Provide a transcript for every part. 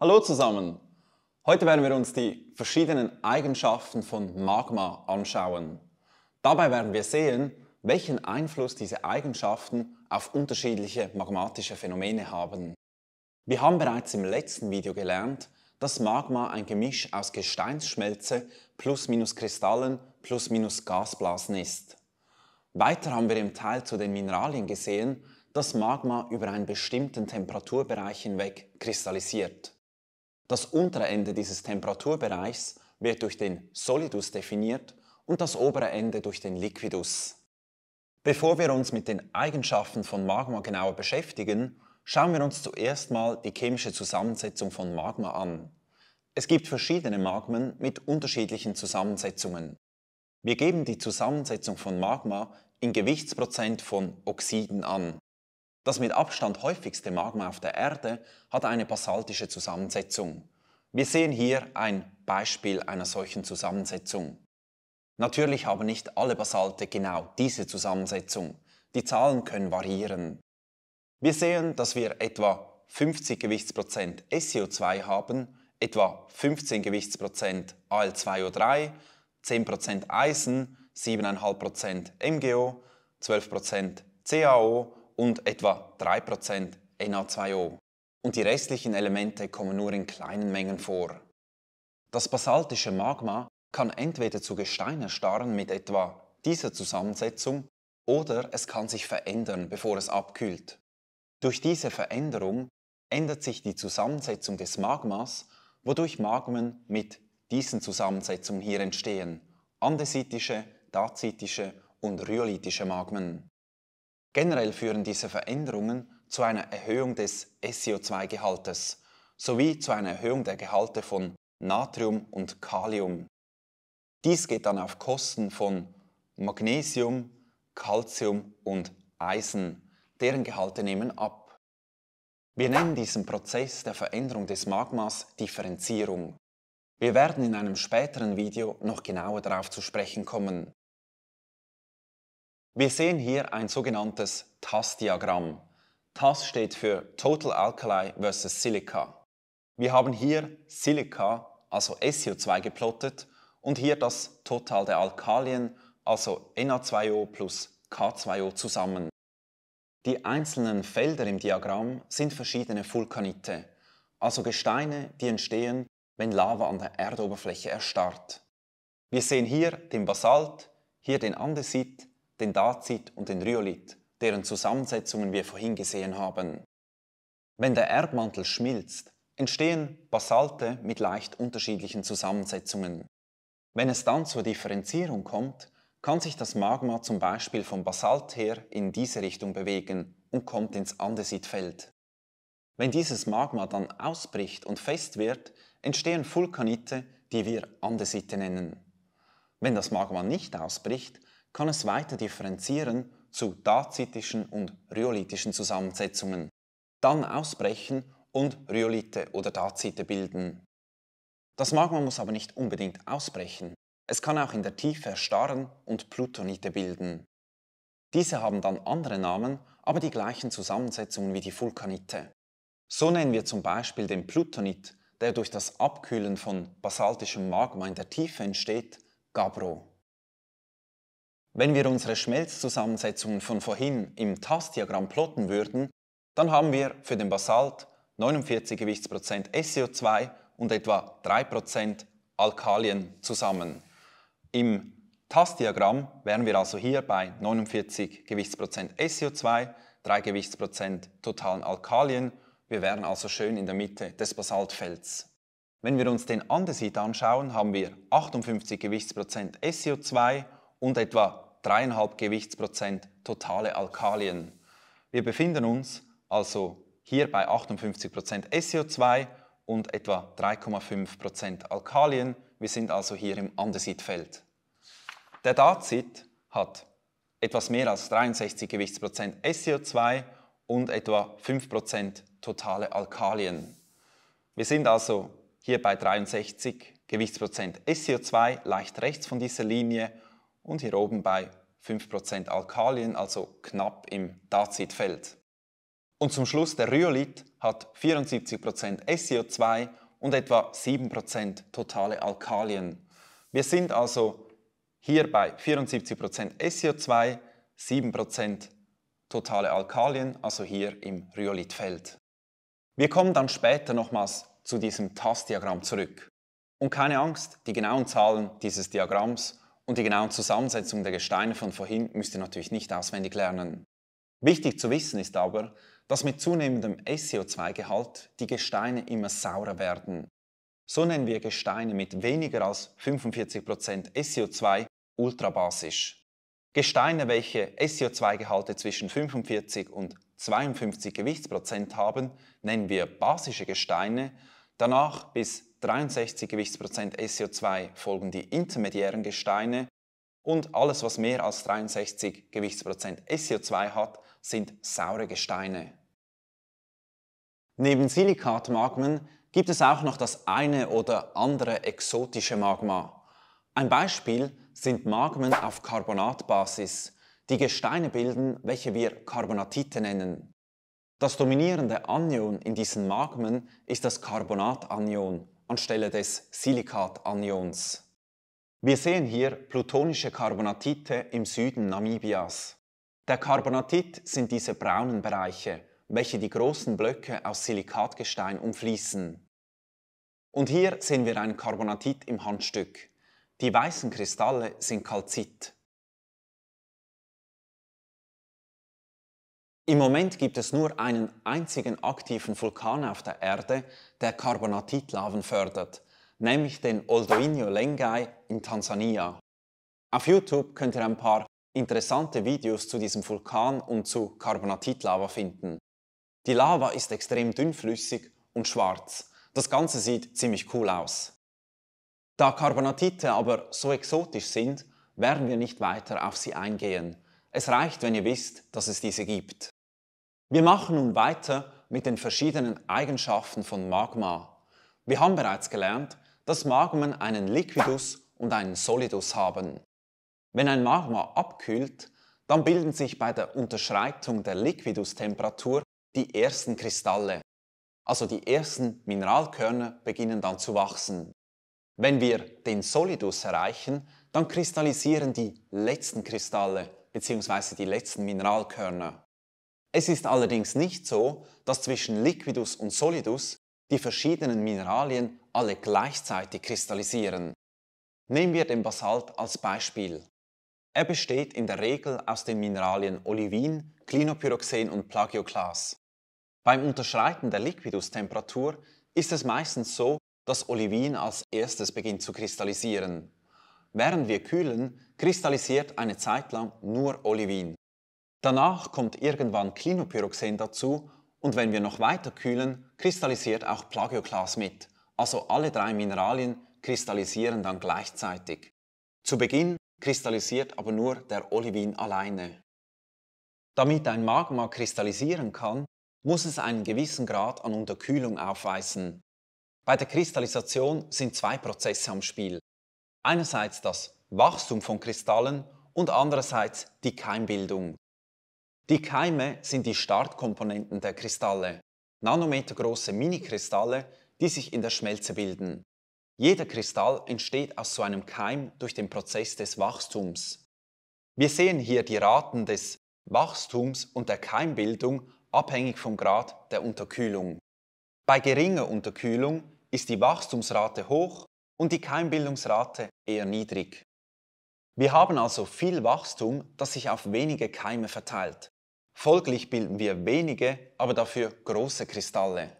Hallo zusammen! Heute werden wir uns die verschiedenen Eigenschaften von Magma anschauen. Dabei werden wir sehen, welchen Einfluss diese Eigenschaften auf unterschiedliche magmatische Phänomene haben. Wir haben bereits im letzten Video gelernt, dass Magma ein Gemisch aus Gesteinsschmelze plus minus Kristallen plus minus Gasblasen ist. Weiter haben wir im Teil zu den Mineralien gesehen, dass Magma über einen bestimmten Temperaturbereich hinweg kristallisiert. Das untere Ende dieses Temperaturbereichs wird durch den Solidus definiert und das obere Ende durch den Liquidus. Bevor wir uns mit den Eigenschaften von Magma genauer beschäftigen, schauen wir uns zuerst mal die chemische Zusammensetzung von Magma an. Es gibt verschiedene Magmen mit unterschiedlichen Zusammensetzungen. Wir geben die Zusammensetzung von Magma in Gewichtsprozent von Oxiden an. Das mit Abstand häufigste Magma auf der Erde hat eine basaltische Zusammensetzung. Wir sehen hier ein Beispiel einer solchen Zusammensetzung. Natürlich haben nicht alle Basalte genau diese Zusammensetzung. Die Zahlen können variieren. Wir sehen, dass wir etwa 50 Gewichtsprozent SiO2 haben, etwa 15 Gewichtsprozent Al2O3, 10% Eisen, 7,5% MgO, 12% CaO und etwa 3% Na2O. Und die restlichen Elemente kommen nur in kleinen Mengen vor. Das basaltische Magma kann entweder zu Gestein erstarren mit etwa dieser Zusammensetzung oder es kann sich verändern, bevor es abkühlt. Durch diese Veränderung ändert sich die Zusammensetzung des Magmas, wodurch Magmen mit diesen Zusammensetzungen hier entstehen, andesitische, dazitische und rhyolitische Magmen. Generell führen diese Veränderungen zu einer Erhöhung des SiO2-Gehaltes sowie zu einer Erhöhung der Gehalte von Natrium und Kalium. Dies geht dann auf Kosten von Magnesium, Calcium und Eisen, deren Gehalte nehmen ab. Wir nennen diesen Prozess der Veränderung des Magmas Differenzierung. Wir werden in einem späteren Video noch genauer darauf zu sprechen kommen. Wir sehen hier ein sogenanntes TAS-Diagramm. TAS steht für Total Alkali vs. Silica. Wir haben hier Silica, also SiO2, geplottet und hier das Total der Alkalien, also Na2O plus K2O zusammen. Die einzelnen Felder im Diagramm sind verschiedene Vulkanite, also Gesteine, die entstehen, wenn Lava an der Erdoberfläche erstarrt. Wir sehen hier den Basalt, hier den Andesit, den Dazit und den Rhyolit, deren Zusammensetzungen wir vorhin gesehen haben. Wenn der Erdmantel schmilzt, entstehen Basalte mit leicht unterschiedlichen Zusammensetzungen. Wenn es dann zur Differenzierung kommt, kann sich das Magma zum Beispiel vom Basalt her in diese Richtung bewegen und kommt ins Andesitfeld. Wenn dieses Magma dann ausbricht und fest wird, entstehen Vulkanite, die wir Andesite nennen. Wenn das Magma nicht ausbricht, kann es weiter differenzieren zu dacitischen und rhyolithischen Zusammensetzungen, dann ausbrechen und Rhyolithe oder Dacite bilden. Das Magma muss aber nicht unbedingt ausbrechen. Es kann auch in der Tiefe erstarren und Plutonite bilden. Diese haben dann andere Namen, aber die gleichen Zusammensetzungen wie die Vulkanite. So nennen wir zum Beispiel den Plutonit, der durch das Abkühlen von basaltischem Magma in der Tiefe entsteht, Gabbro. Wenn wir unsere Schmelzzusammensetzungen von vorhin im Tastdiagramm plotten würden, dann haben wir für den Basalt 49 Gewichtsprozent SiO2 und etwa 3% Alkalien zusammen. Im Tastdiagramm wären wir also hier bei 49 Gewichtsprozent SiO2, 3 Gewichtsprozent totalen Alkalien. Wir wären also schön in der Mitte des Basaltfelds. Wenn wir uns den Andesit anschauen, haben wir 58 Gewichtsprozent SiO2 und etwa 3,5 Gewichtsprozent totale Alkalien. Wir befinden uns also hier bei 58% SiO2 und etwa 3,5% Alkalien. Wir sind also hier im Andesitfeld. Der Dazit hat etwas mehr als 63 Gewichtsprozent SiO2 und etwa 5% totale Alkalien. Wir sind also hier bei 63 Gewichtsprozent SiO2, leicht rechts von dieser Linie und hier oben bei 5% Alkalien, also knapp im Dazitfeld. Und zum Schluss der Rhyolit hat 74% SiO2 und etwa 7% totale Alkalien. Wir sind also hier bei 74% SiO2, 7% totale Alkalien, also hier im Rhyolithfeld. Wir kommen dann später nochmals zu diesem TAS-Diagramm zurück. Und keine Angst, die genauen Zahlen dieses Diagramms und die genauen Zusammensetzung der Gesteine von vorhin müsst ihr natürlich nicht auswendig lernen. Wichtig zu wissen ist aber, dass mit zunehmendem sco 2 gehalt die Gesteine immer saurer werden. So nennen wir Gesteine mit weniger als 45% sco 2 ultrabasisch. Gesteine, welche sco 2 gehalte zwischen 45 und 52 Gewichtsprozent haben, nennen wir basische Gesteine, danach bis 63 Gewichtsprozent so 2 folgen die intermediären Gesteine und alles, was mehr als 63 Gewichtsprozent so 2 hat, sind saure Gesteine. Neben Silikatmagmen gibt es auch noch das eine oder andere exotische Magma. Ein Beispiel sind Magmen auf Carbonatbasis, die Gesteine bilden, welche wir Carbonatite nennen. Das dominierende Anion in diesen Magmen ist das Carbonatanion, anstelle des Silikatanions. Wir sehen hier plutonische Karbonatite im Süden Namibias. Der Karbonatit sind diese braunen Bereiche, welche die großen Blöcke aus Silikatgestein umfließen. Und hier sehen wir einen Karbonatit im Handstück. Die weißen Kristalle sind Kalzit. Im Moment gibt es nur einen einzigen aktiven Vulkan auf der Erde, der Karbonatitlaven fördert, nämlich den Oldoinyo Lengai in Tansania. Auf YouTube könnt ihr ein paar interessante Videos zu diesem Vulkan und zu Carbonatitlava finden. Die Lava ist extrem dünnflüssig und schwarz. Das Ganze sieht ziemlich cool aus. Da Carbonatite aber so exotisch sind, werden wir nicht weiter auf sie eingehen. Es reicht, wenn ihr wisst, dass es diese gibt. Wir machen nun weiter mit den verschiedenen Eigenschaften von Magma. Wir haben bereits gelernt, dass Magmen einen Liquidus und einen Solidus haben. Wenn ein Magma abkühlt, dann bilden sich bei der Unterschreitung der Liquidustemperatur die ersten Kristalle. Also die ersten Mineralkörner beginnen dann zu wachsen. Wenn wir den Solidus erreichen, dann kristallisieren die letzten Kristalle bzw. die letzten Mineralkörner. Es ist allerdings nicht so, dass zwischen Liquidus und Solidus die verschiedenen Mineralien alle gleichzeitig kristallisieren. Nehmen wir den Basalt als Beispiel. Er besteht in der Regel aus den Mineralien Olivin, Klinopyroxen und Plagioklas. Beim Unterschreiten der Liquidustemperatur ist es meistens so, dass Olivin als erstes beginnt zu kristallisieren. Während wir kühlen, kristallisiert eine Zeit lang nur Olivin. Danach kommt irgendwann Clinopyroxen dazu und wenn wir noch weiter kühlen, kristallisiert auch Plagioclas mit. Also alle drei Mineralien kristallisieren dann gleichzeitig. Zu Beginn kristallisiert aber nur der Olivin alleine. Damit ein Magma kristallisieren kann, muss es einen gewissen Grad an Unterkühlung aufweisen. Bei der Kristallisation sind zwei Prozesse am Spiel. Einerseits das Wachstum von Kristallen und andererseits die Keimbildung. Die Keime sind die Startkomponenten der Kristalle, nanometergroße Minikristalle, die sich in der Schmelze bilden. Jeder Kristall entsteht aus so einem Keim durch den Prozess des Wachstums. Wir sehen hier die Raten des Wachstums und der Keimbildung abhängig vom Grad der Unterkühlung. Bei geringer Unterkühlung ist die Wachstumsrate hoch und die Keimbildungsrate eher niedrig. Wir haben also viel Wachstum, das sich auf wenige Keime verteilt. Folglich bilden wir wenige, aber dafür große Kristalle.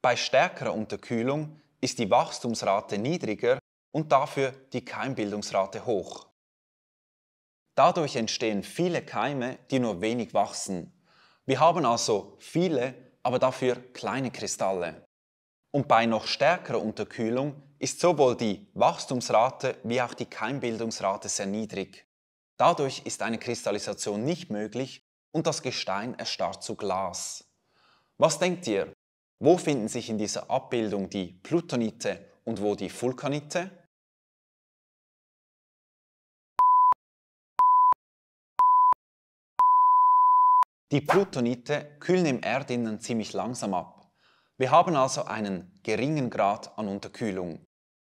Bei stärkerer Unterkühlung ist die Wachstumsrate niedriger und dafür die Keimbildungsrate hoch. Dadurch entstehen viele Keime, die nur wenig wachsen. Wir haben also viele, aber dafür kleine Kristalle. Und bei noch stärkerer Unterkühlung ist sowohl die Wachstumsrate wie auch die Keimbildungsrate sehr niedrig. Dadurch ist eine Kristallisation nicht möglich und das Gestein erstarrt zu Glas. Was denkt ihr? Wo finden sich in dieser Abbildung die Plutonite und wo die Vulkanite? Die Plutonite kühlen im Erdinnen ziemlich langsam ab. Wir haben also einen geringen Grad an Unterkühlung.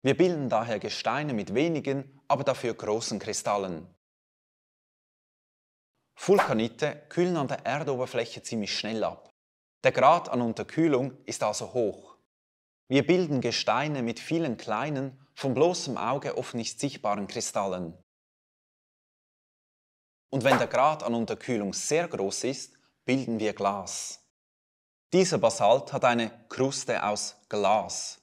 Wir bilden daher Gesteine mit wenigen, aber dafür großen Kristallen. Vulkanite kühlen an der Erdoberfläche ziemlich schnell ab. Der Grad an Unterkühlung ist also hoch. Wir bilden Gesteine mit vielen kleinen, vom bloßem Auge oft nicht sichtbaren Kristallen. Und wenn der Grad an Unterkühlung sehr groß ist, bilden wir Glas. Dieser Basalt hat eine Kruste aus Glas.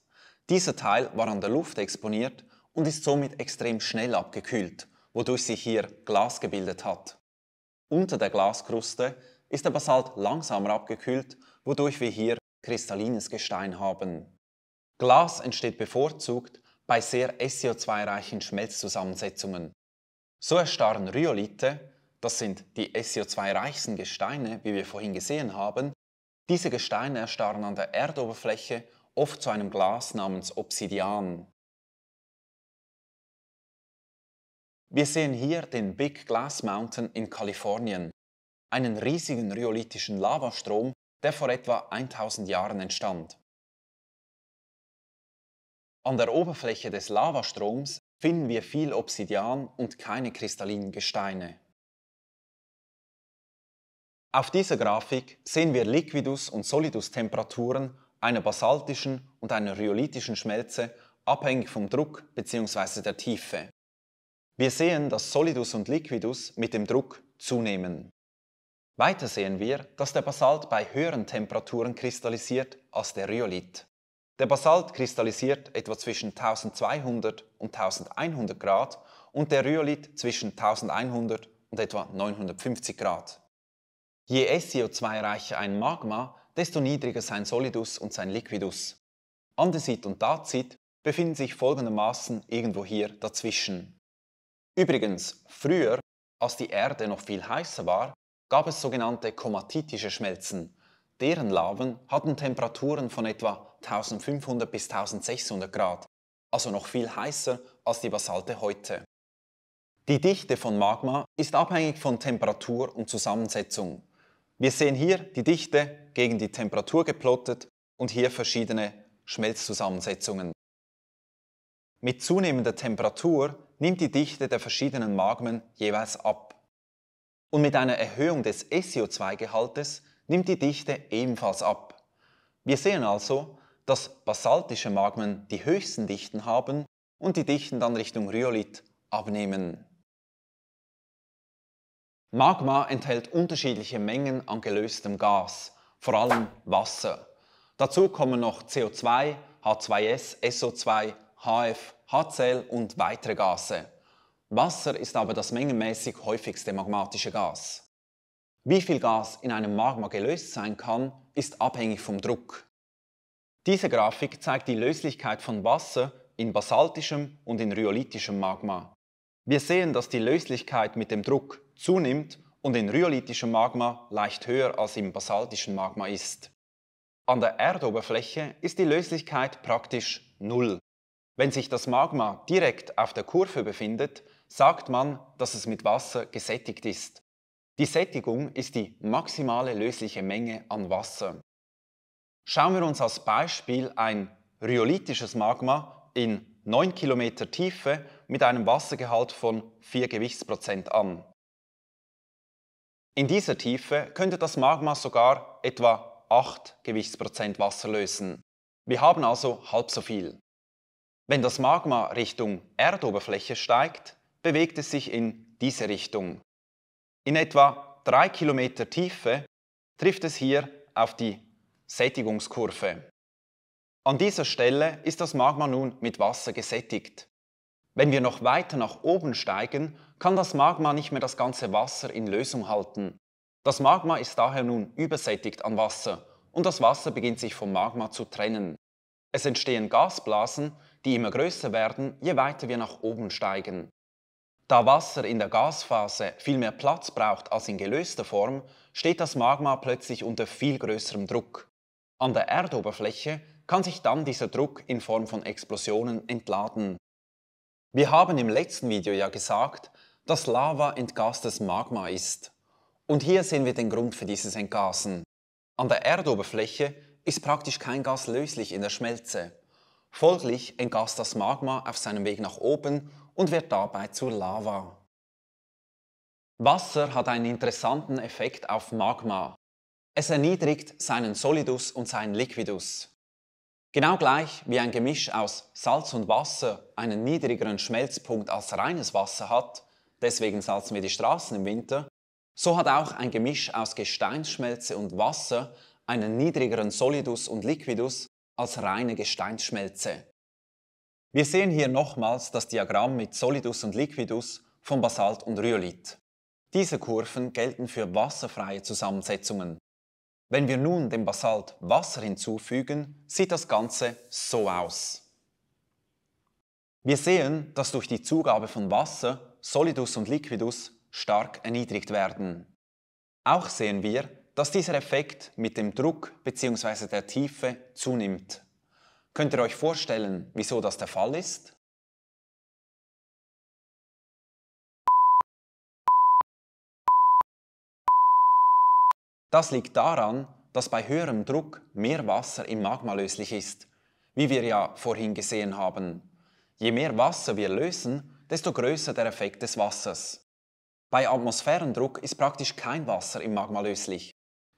Dieser Teil war an der Luft exponiert und ist somit extrem schnell abgekühlt, wodurch sich hier Glas gebildet hat. Unter der Glaskruste ist der Basalt langsamer abgekühlt, wodurch wir hier kristallines Gestein haben. Glas entsteht bevorzugt bei sehr SiO2-reichen Schmelzzusammensetzungen. So erstarren Rhyolithe, das sind die SiO2-reichsten Gesteine, wie wir vorhin gesehen haben, diese Gesteine erstarren an der Erdoberfläche oft zu einem Glas namens Obsidian. Wir sehen hier den Big Glass Mountain in Kalifornien, einen riesigen rheolithischen Lavastrom, der vor etwa 1000 Jahren entstand. An der Oberfläche des Lavastroms finden wir viel Obsidian und keine kristallinen Gesteine. Auf dieser Grafik sehen wir Liquidus- und Solidus-Temperaturen einer basaltischen und einer rheolithischen Schmelze abhängig vom Druck bzw. der Tiefe. Wir sehen, dass Solidus und Liquidus mit dem Druck zunehmen. Weiter sehen wir, dass der Basalt bei höheren Temperaturen kristallisiert als der Rhyolith. Der Basalt kristallisiert etwa zwischen 1200 und 1100 Grad und der Rhyolith zwischen 1100 und etwa 950 Grad. Je SiO2-reicher ein Magma, desto niedriger sein Solidus und sein Liquidus. Andesit und Dazit befinden sich folgendermaßen irgendwo hier dazwischen. Übrigens, früher, als die Erde noch viel heißer war, gab es sogenannte komatitische Schmelzen. Deren Laven hatten Temperaturen von etwa 1500 bis 1600 Grad, also noch viel heißer als die Basalte heute. Die Dichte von Magma ist abhängig von Temperatur und Zusammensetzung. Wir sehen hier die Dichte gegen die Temperatur geplottet und hier verschiedene Schmelzzusammensetzungen. Mit zunehmender Temperatur nimmt die Dichte der verschiedenen Magmen jeweils ab. Und mit einer Erhöhung des SiO2-Gehaltes nimmt die Dichte ebenfalls ab. Wir sehen also, dass basaltische Magmen die höchsten Dichten haben und die Dichten dann Richtung Rhyolith abnehmen. Magma enthält unterschiedliche Mengen an gelöstem Gas, vor allem Wasser. Dazu kommen noch CO2, H2S, SO2, HF HCl und weitere Gase. Wasser ist aber das mengenmäßig häufigste magmatische Gas. Wie viel Gas in einem Magma gelöst sein kann, ist abhängig vom Druck. Diese Grafik zeigt die Löslichkeit von Wasser in basaltischem und in rhyolithischem Magma. Wir sehen, dass die Löslichkeit mit dem Druck zunimmt und in rhyolithischem Magma leicht höher als im basaltischen Magma ist. An der Erdoberfläche ist die Löslichkeit praktisch null. Wenn sich das Magma direkt auf der Kurve befindet, sagt man, dass es mit Wasser gesättigt ist. Die Sättigung ist die maximale lösliche Menge an Wasser. Schauen wir uns als Beispiel ein rhyolithisches Magma in 9 km Tiefe mit einem Wassergehalt von 4 Gewichtsprozent an. In dieser Tiefe könnte das Magma sogar etwa 8 Gewichtsprozent Wasser lösen. Wir haben also halb so viel. Wenn das Magma Richtung Erdoberfläche steigt, bewegt es sich in diese Richtung. In etwa 3 Kilometer Tiefe trifft es hier auf die Sättigungskurve. An dieser Stelle ist das Magma nun mit Wasser gesättigt. Wenn wir noch weiter nach oben steigen, kann das Magma nicht mehr das ganze Wasser in Lösung halten. Das Magma ist daher nun übersättigt an Wasser und das Wasser beginnt sich vom Magma zu trennen. Es entstehen Gasblasen, die immer größer werden, je weiter wir nach oben steigen. Da Wasser in der Gasphase viel mehr Platz braucht als in gelöster Form, steht das Magma plötzlich unter viel größerem Druck. An der Erdoberfläche kann sich dann dieser Druck in Form von Explosionen entladen. Wir haben im letzten Video ja gesagt, dass Lava entgastes Magma ist. Und hier sehen wir den Grund für dieses Entgasen. An der Erdoberfläche ist praktisch kein Gas löslich in der Schmelze. Folglich entgas das Magma auf seinem Weg nach oben und wird dabei zur Lava. Wasser hat einen interessanten Effekt auf Magma. Es erniedrigt seinen Solidus und seinen Liquidus. Genau gleich wie ein Gemisch aus Salz und Wasser einen niedrigeren Schmelzpunkt als reines Wasser hat, deswegen salzen wir die Straßen im Winter, so hat auch ein Gemisch aus Gesteinsschmelze und Wasser einen niedrigeren Solidus und Liquidus als reine Gesteinsschmelze. Wir sehen hier nochmals das Diagramm mit Solidus und Liquidus von Basalt und Rhyolith. Diese Kurven gelten für wasserfreie Zusammensetzungen. Wenn wir nun dem Basalt Wasser hinzufügen, sieht das Ganze so aus. Wir sehen, dass durch die Zugabe von Wasser Solidus und Liquidus stark erniedrigt werden. Auch sehen wir, dass dieser Effekt mit dem Druck bzw. der Tiefe zunimmt. Könnt ihr euch vorstellen, wieso das der Fall ist? Das liegt daran, dass bei höherem Druck mehr Wasser im Magma löslich ist, wie wir ja vorhin gesehen haben. Je mehr Wasser wir lösen, desto größer der Effekt des Wassers. Bei Atmosphärendruck ist praktisch kein Wasser im Magma löslich.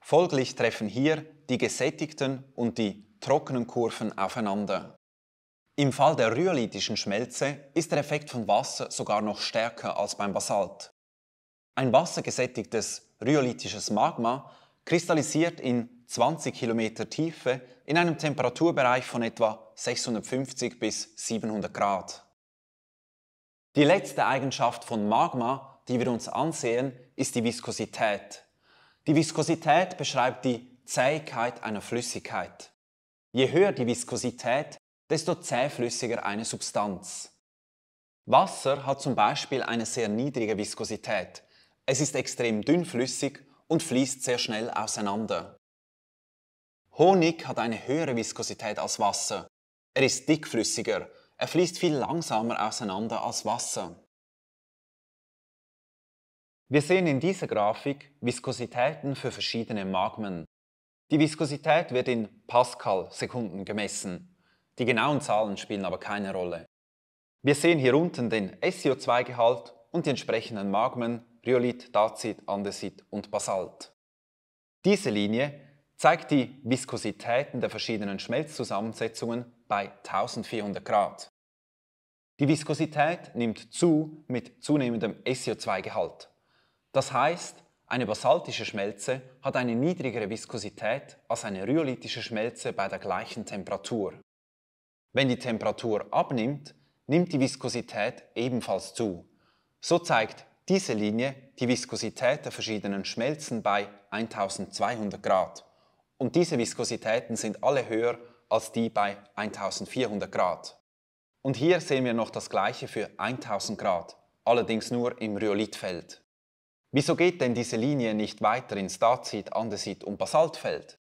Folglich treffen hier die gesättigten und die trockenen Kurven aufeinander. Im Fall der rhyolithischen Schmelze ist der Effekt von Wasser sogar noch stärker als beim Basalt. Ein wassergesättigtes rhyolithisches Magma kristallisiert in 20 km Tiefe in einem Temperaturbereich von etwa 650 bis 700 Grad. Die letzte Eigenschaft von Magma, die wir uns ansehen, ist die Viskosität. Die Viskosität beschreibt die Zähigkeit einer Flüssigkeit. Je höher die Viskosität, desto zähflüssiger eine Substanz. Wasser hat zum Beispiel eine sehr niedrige Viskosität. Es ist extrem dünnflüssig und fließt sehr schnell auseinander. Honig hat eine höhere Viskosität als Wasser. Er ist dickflüssiger, er fließt viel langsamer auseinander als Wasser. Wir sehen in dieser Grafik Viskositäten für verschiedene Magmen. Die Viskosität wird in Pascal-Sekunden gemessen. Die genauen Zahlen spielen aber keine Rolle. Wir sehen hier unten den SiO2-Gehalt und die entsprechenden Magmen Rhyolit, Dacit, Andesit und Basalt. Diese Linie zeigt die Viskositäten der verschiedenen Schmelzzusammensetzungen bei 1400 Grad. Die Viskosität nimmt zu mit zunehmendem SiO2-Gehalt, das heißt, eine basaltische Schmelze hat eine niedrigere Viskosität als eine rhyolithische Schmelze bei der gleichen Temperatur. Wenn die Temperatur abnimmt, nimmt die Viskosität ebenfalls zu. So zeigt diese Linie die Viskosität der verschiedenen Schmelzen bei 1200 Grad. Und diese Viskositäten sind alle höher als die bei 1400 Grad. Und hier sehen wir noch das gleiche für 1000 Grad, allerdings nur im Rhyolithfeld. Wieso geht denn diese Linie nicht weiter ins Dazit, Andesit und Basaltfeld?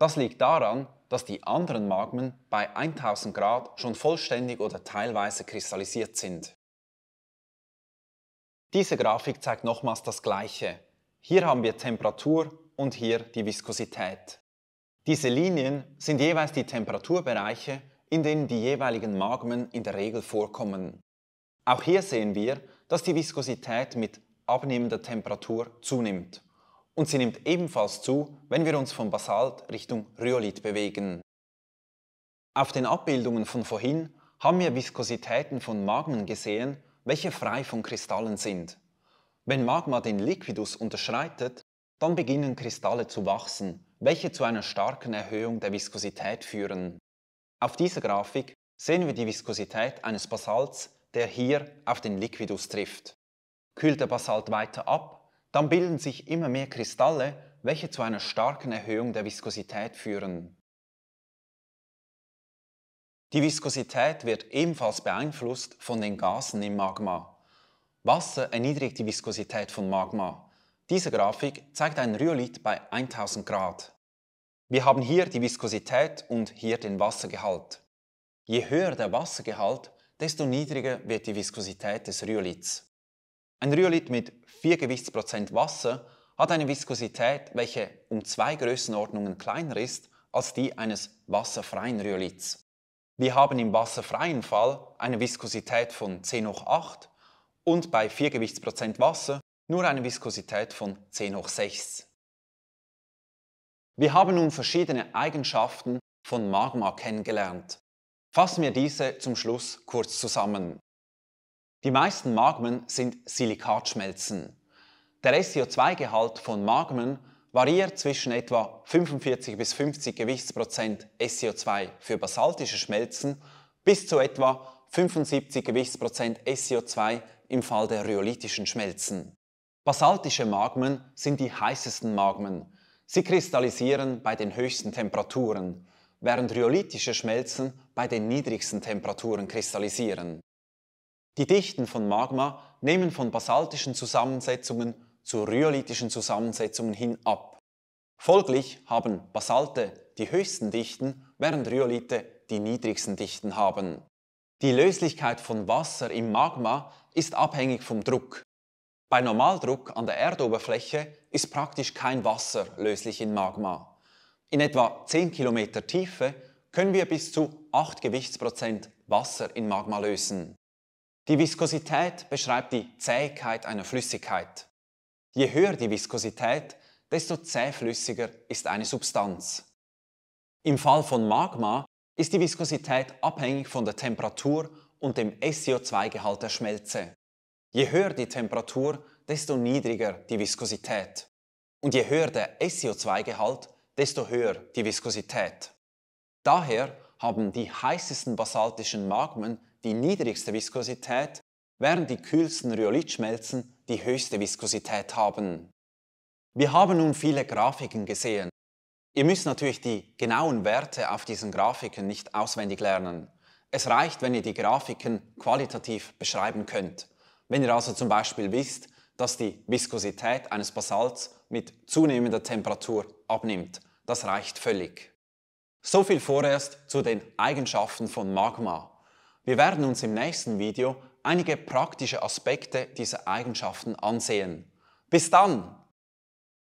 Das liegt daran, dass die anderen Magmen bei 1000 Grad schon vollständig oder teilweise kristallisiert sind. Diese Grafik zeigt nochmals das Gleiche. Hier haben wir Temperatur und hier die Viskosität. Diese Linien sind jeweils die Temperaturbereiche, in denen die jeweiligen Magmen in der Regel vorkommen. Auch hier sehen wir, dass die Viskosität mit abnehmender Temperatur zunimmt. Und sie nimmt ebenfalls zu, wenn wir uns von Basalt Richtung Rhyolith bewegen. Auf den Abbildungen von vorhin haben wir Viskositäten von Magmen gesehen, welche frei von Kristallen sind. Wenn Magma den Liquidus unterschreitet, dann beginnen Kristalle zu wachsen, welche zu einer starken Erhöhung der Viskosität führen. Auf dieser Grafik sehen wir die Viskosität eines Basalts, der hier auf den Liquidus trifft. Kühlt der Basalt weiter ab, dann bilden sich immer mehr Kristalle, welche zu einer starken Erhöhung der Viskosität führen. Die Viskosität wird ebenfalls beeinflusst von den Gasen im Magma. Wasser erniedrigt die Viskosität von Magma. Diese Grafik zeigt einen Rhyolith bei 1000 Grad. Wir haben hier die Viskosität und hier den Wassergehalt. Je höher der Wassergehalt, desto niedriger wird die Viskosität des Rhyoliths. Ein Rührlit mit 4 Gewichtsprozent Wasser hat eine Viskosität, welche um zwei Größenordnungen kleiner ist als die eines wasserfreien Rhyolits. Wir haben im wasserfreien Fall eine Viskosität von 10 hoch 8 und bei 4 Gewichtsprozent Wasser nur eine Viskosität von 10 hoch 6. Wir haben nun verschiedene Eigenschaften von Magma kennengelernt. Fassen wir diese zum Schluss kurz zusammen. Die meisten Magmen sind Silikatschmelzen. Der SiO2-Gehalt von Magmen variiert zwischen etwa 45 bis 50 Gewichtsprozent SiO2 für basaltische Schmelzen bis zu etwa 75 Gewichtsprozent SiO2 im Fall der rhyolithischen Schmelzen. Basaltische Magmen sind die heißesten Magmen. Sie kristallisieren bei den höchsten Temperaturen, während rhyolithische Schmelzen bei den niedrigsten Temperaturen kristallisieren. Die Dichten von Magma nehmen von basaltischen Zusammensetzungen zu rhyolithischen Zusammensetzungen hin ab. Folglich haben Basalte die höchsten Dichten, während Rhyolithe die niedrigsten Dichten haben. Die Löslichkeit von Wasser im Magma ist abhängig vom Druck. Bei Normaldruck an der Erdoberfläche ist praktisch kein Wasser löslich in Magma. In etwa 10 km Tiefe können wir bis zu 8 Gewichtsprozent Wasser in Magma lösen. Die Viskosität beschreibt die Zähigkeit einer Flüssigkeit. Je höher die Viskosität, desto zähflüssiger ist eine Substanz. Im Fall von Magma ist die Viskosität abhängig von der Temperatur und dem SiO2-Gehalt der Schmelze. Je höher die Temperatur, desto niedriger die Viskosität. Und je höher der SiO2-Gehalt, desto höher die Viskosität. Daher haben die heißesten basaltischen Magmen die niedrigste Viskosität, während die kühlsten Rhyolithschmelzen die höchste Viskosität haben. Wir haben nun viele Grafiken gesehen. Ihr müsst natürlich die genauen Werte auf diesen Grafiken nicht auswendig lernen. Es reicht, wenn ihr die Grafiken qualitativ beschreiben könnt. Wenn ihr also zum Beispiel wisst, dass die Viskosität eines Basalts mit zunehmender Temperatur abnimmt, das reicht völlig. So viel vorerst zu den Eigenschaften von Magma. Wir werden uns im nächsten Video einige praktische Aspekte dieser Eigenschaften ansehen. Bis dann!